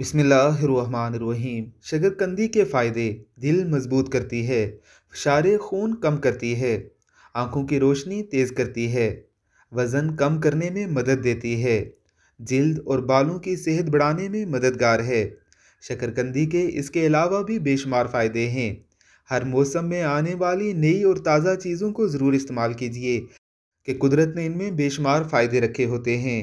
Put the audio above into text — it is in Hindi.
बिसमीम शकरकंदी के फ़ायदे दिल मजबूत करती है शार खून कम करती है आँखों की रोशनी तेज़ करती है वज़न कम करने में मदद देती है जल्द और बालों की सेहत बढ़ाने में मददगार है शकरकंदी के इसके अलावा भी बेशुमार फ़ायदे हैं हर मौसम में आने वाली नई और ताज़ा चीज़ों को ज़रूर इस्तेमाल कीजिए कि कुदरत ने इनमें बेशुमार फ़ायदे रखे होते हैं